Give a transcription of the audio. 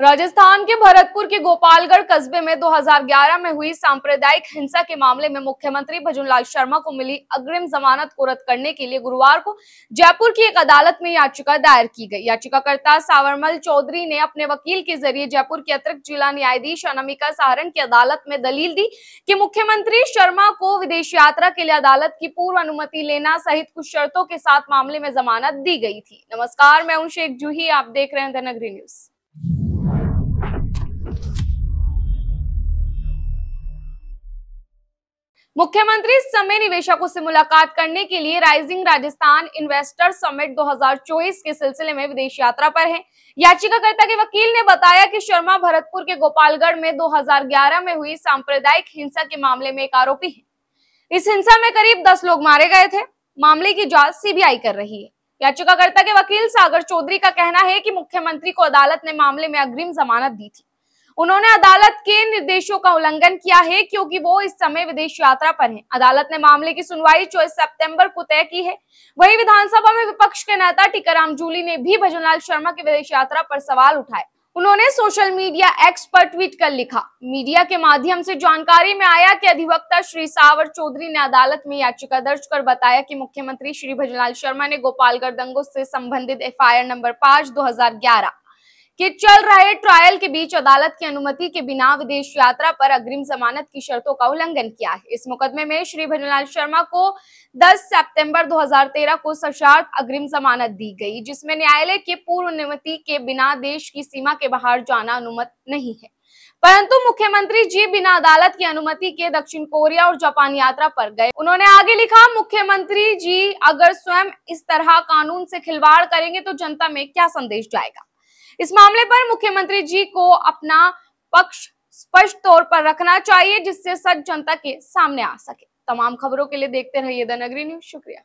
राजस्थान के भरतपुर के गोपालगढ़ कस्बे में 2011 में हुई सांप्रदायिक हिंसा के मामले में मुख्यमंत्री भजनलाल शर्मा को मिली अग्रिम जमानत को रद्द करने के लिए गुरुवार को जयपुर की एक अदालत में याचिका दायर की गई याचिकाकर्ता सावरमल चौधरी ने अपने वकील के जरिए जयपुर के अतिरिक्त जिला न्यायाधीश अनामिका सहारण की अदालत में दलील दी कि मुख्यमंत्री शर्मा को विदेश यात्रा के लिए अदालत की पूर्व अनुमति लेना सहित कुछ शर्तों के साथ मामले में जमानत दी गई थी नमस्कार मैं उन शेख जूही आप देख रहे हैं धनगरी न्यूज मुख्यमंत्री समय निवेशकों से मुलाकात करने के लिए राइजिंग राजस्थान इन्वेस्टर समिट 2024 के सिलसिले में विदेश यात्रा पर हैं। याचिकाकर्ता के वकील ने बताया कि शर्मा भरतपुर के गोपालगढ़ में 2011 में हुई सांप्रदायिक हिंसा के मामले में एक आरोपी है इस हिंसा में करीब 10 लोग मारे गए थे मामले की जांच सीबीआई कर रही है याचिकाकर्ता के वकील सागर चौधरी का कहना है कि मुख्यमंत्री को अदालत ने मामले में अग्रिम जमानत दी थी उन्होंने अदालत के निर्देशों का उल्लंघन किया है क्योंकि वो इस समय विदेश यात्रा पर हैं। अदालत ने मामले की सुनवाई चौबीस सितंबर को तय की है वहीं विधानसभा में विपक्ष के नेता टीकाराम जूली ने भी भजनलाल शर्मा की विदेश यात्रा पर सवाल उठाए उन्होंने सोशल मीडिया एक्स पर ट्वीट कर लिखा मीडिया के माध्यम से जानकारी में आया कि अधिवक्ता श्री सावर चौधरी ने अदालत में याचिका दर्ज कर बताया कि मुख्यमंत्री श्री भजनलाल शर्मा ने गोपालगढ़ दंगों से संबंधित एफआईआर नंबर पांच 2011 कि चल रहे ट्रायल के बीच अदालत की अनुमति के बिना विदेश यात्रा पर अग्रिम जमानत की शर्तों का उल्लंघन किया है इस मुकदमे में श्री भजनलाल शर्मा को 10 सितंबर 2013 को सशार्थ अग्रिम जमानत दी गई जिसमें न्यायालय के पूर्व अनुमति के बिना देश की सीमा के बाहर जाना अनुमत नहीं है परंतु मुख्यमंत्री जी बिना अदालत की अनुमति के दक्षिण कोरिया और जापान यात्रा पर गए उन्होंने आगे लिखा मुख्यमंत्री जी अगर स्वयं इस तरह कानून से खिलवाड़ करेंगे तो जनता में क्या संदेश जाएगा इस मामले पर मुख्यमंत्री जी को अपना पक्ष स्पष्ट तौर पर रखना चाहिए जिससे सच जनता के सामने आ सके तमाम खबरों के लिए देखते रहिए द नगरी न्यूज शुक्रिया